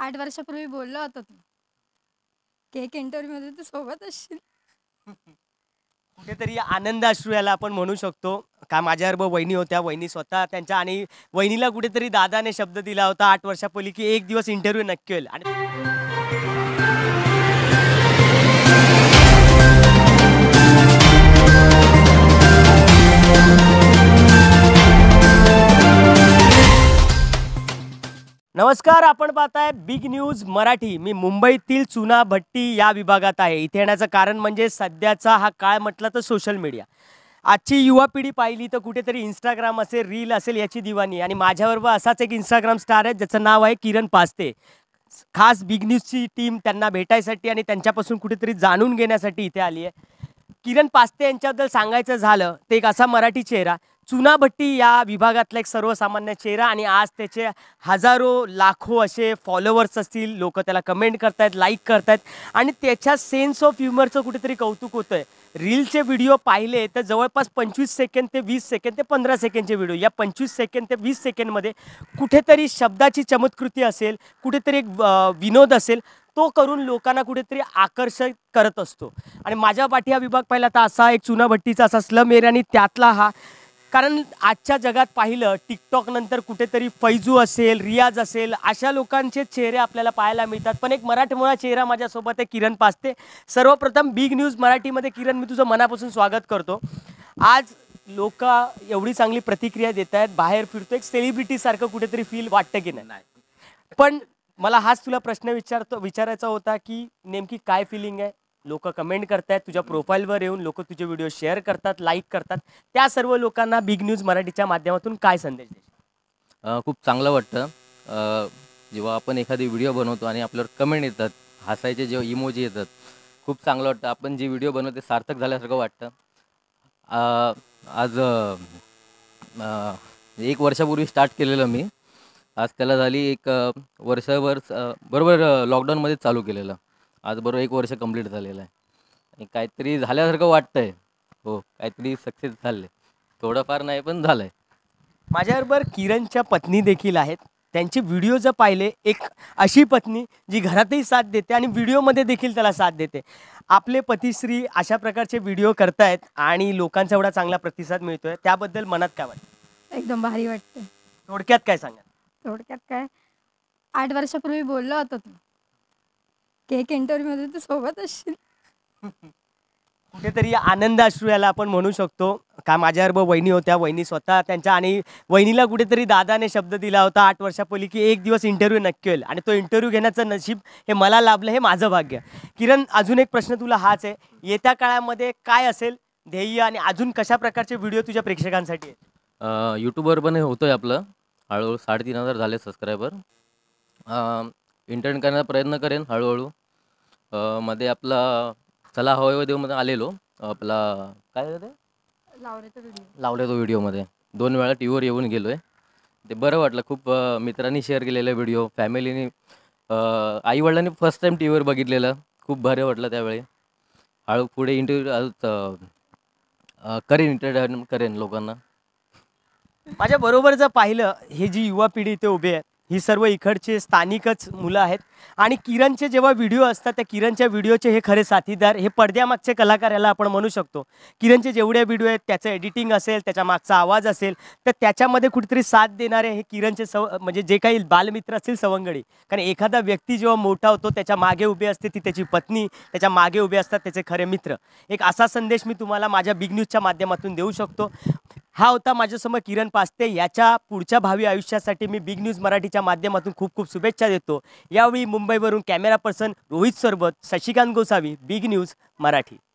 आठ वर्षापूर्वी बोललो होतो तू केक इंटरव्ह्यू मध्ये तू सोबत असशील कुठेतरी आनंद अश्रू याला आपण म्हणू शकतो का माझ्याबरोबर वहिनी होत्या वहिनी स्वतः त्यांच्या आणि वहिनीला कुठेतरी दादाने शब्द दिला होता आठ वर्षापूर्वी की एक दिवस इंटरव्ह्यू नक्की होईल आणि नमस्कार आपण पाहताय बिग न्यूज मराठी मी मुंबईतील चुना भट्टी या विभागात आहे इथे येण्याचं कारण म्हणजे सध्याचा हा काळ म्हटलं तर सोशल मीडिया आजची युवा पिढी पाहिली तर कुठेतरी इंस्टाग्राम असेल रील असेल याची दिवाणी आणि माझ्याबरोबर असाच एक इंस्टाग्राम स्टार आहे ज्याचं नाव आहे किरण पास्ते खास बिग न्यूजची टीम त्यांना भेटायसाठी आणि त्यांच्यापासून कुठेतरी जाणून घेण्यासाठी इथे आली आहे किरण पास्ते यांच्याबद्दल सांगायचं झालं ते एक असा मराठी चेहरा चुनाभट्टी या विभागातला एक सर्वसामान्य चेहरा आणि आज त्याचे हजारो लाखो असे फॉलोअर्स असतील लोक त्याला कमेंट करतायत लाईक करतायत आणि त्याच्या सेन्स ऑफ ह्युमरचं कुठेतरी कौतुक होतं आहे रीलचे व्हिडिओ पाहिले तर जवळपास पंचवीस सेकंद ते वीस सेकंद ते पंधरा सेकंडचे व्हिडिओ या पंचवीस सेकंद ते वीस सेकंडमध्ये कुठेतरी शब्दाची चमत्कृती असेल कुठेतरी एक विनोद असेल तो करून लोकांना कुठेतरी आकर्षित करत असतो आणि माझ्या पाठी हा विभाग पाहिला तर असा एक चुनाभट्टीचा असा स्लम एरिया आणि त्यातला हा कारण आजच्या जगात पाहिलं टिकटॉक नंतर कुठेतरी फैजू असेल रियाज असेल अशा लोकांचे चेहरे आपल्याला पाहायला मिळतात पण एक मराठमोळा चेहरा माझ्यासोबत आहे किरण पासते सर्वप्रथम बिग न्यूज मराठीमध्ये किरण मी तुझं मनापासून स्वागत करतो आज लोक एवढी चांगली प्रतिक्रिया देत आहेत बाहेर फिरतो एक सेलिब्रिटीसारखं कुठेतरी फील वाटतं की नाही पण मला हाच तुला प्रश्न विचारतो विचारायचा होता की नेमकी काय फिलिंग आहे लोक कमेंट करतायत तुझ्या प्रोफाईलवर येऊन लोक तुझे व्हिडिओ शेअर करतात लाईक करतात त्या सर्व लोकांना बिग न्यूज मराठीच्या माध्यमातून काय संदेश द्यायचा खूप चांगलं वाटतं जेव्हा आपण एखादी व्हिडिओ बनवतो आणि आपल्यावर कमेंट येतात हसायचे जेव्हा इमोजी येतात खूप चांगलं वाटतं आपण जे व्हिडिओ बनवतो ते सार्थक झाल्यासारखं वाटतं आज एक वर्षापूर्वी स्टार्ट केलेलं मी आज त्याला झाली एक वर्षभर बरोबर लॉकडाऊनमध्ये चालू केलेलं आज बरोबर एक वर्ष कंप्लीट झालेलं आहे आणि काहीतरी झाल्यासारखं वाटतंय हो काहीतरी सक्सेस झाले थोडंफार नाही पण झालंय माझ्याबरोबर किरणच्या पत्नी देखील आहेत त्यांचे व्हिडिओ जर पाहिले एक अशी पत्नी जी घरातही साथ देते आणि व्हिडिओमध्ये देखील त्याला साथ देते आपले पतिश्री अशा प्रकारचे व्हिडिओ करतायत आणि लोकांचा एवढा चांगला प्रतिसाद मिळतोय त्याबद्दल मनात काय वाटतं एकदम भारी वाटतं थोडक्यात काय सांगा थोडक्यात काय आठ वर्षापूर्वी बोललो होतो तू केक इंटरव्ह्यू मध्ये तू सोबत असशील कुठेतरी आनंद याला आपण म्हणू शकतो का माझ्याबरोबर वहिनी होत्या वहिनी स्वतः त्यांच्या आणि वहिनीला कुठेतरी दादाने शब्द दिला होता आठ वर्षापूर्वी की एक दिवस इंटरव्ह्यू नक्की होईल आणि तो इंटरव्ह्यू घेण्याचं नशीब हे मला लाभलं हे माझं भाग्य किरण अजून एक प्रश्न तुला हाच आहे येत्या काळामध्ये काय असेल ध्येय आणि अजून कशा प्रकारचे व्हिडिओ तुझ्या प्रेक्षकांसाठी आहेत यूट्यूबवर पण हे होतोय आपलं हळूहळू साडेतीन हजार झाले सबस्क्रायबर इंटर्न करण्याचा प्रयत्न करेन हळूहळू मध्ये आपला चला देव मध्ये आलेलो. आपला काय होतं लावले तो व्हिडिओ. मध्ये व्हिडिओमध्ये. वेळा वेळा व्हीवर येऊन गेलोय. ते बरं वाटलं खूप मित्रांनी शेअर केलेला व्हिडिओ, फॅमिलीनी आई-वडिलांनी फर्स्ट टाईम टीव्हीवर बघितलेलं. खूप भारी वाटलं त्यावेळी. हळू पुढे इंटरव्ह्यू करेन इंटरटेनमेंट करेन लोकांना. माझ्याबरोबर जर पाहिलं, हे जी युवा पिढी इथे उभी आहे, ही सर्व इकडचे स्थानिकच मुलं आहेत आणि किरणचे जेव्हा व्हिडिओ असतात त्या किरणच्या व्हिडिओचे हे खरे साथीदार हे पडद्यामागचे कलाकार याला आपण म्हणू शकतो किरणचे जेवढे व्हिडिओ आहेत त्याचं एडिटिंग असेल त्याच्या मागचा आवाज असेल तर त्याच्यामध्ये कुठेतरी साथ देणारे हे किरणचे सव म्हणजे जे काही बालमित्र असतील सवंगडी कारण एखादा व्यक्ती जेव्हा मोठा होतो त्याच्या मागे उभे असते ती त्याची पत्नी त्याच्या मागे उभे असतात त्याचे खरे मित्र एक असा संदेश मी तुम्हाला माझ्या बिग न्यूजच्या माध्यमातून देऊ शकतो हा होता माझ्यासमोर किरण पास्ते याच्या पुढच्या भावी आयुष्यासाठी मी बिग न्यूज मराठीच्या माध्यमातून खूप खूप शुभेच्छा देतो यावेळी मुंबईवरून camera person Rohit Sarbat Shashikant Gosavi big news Marathi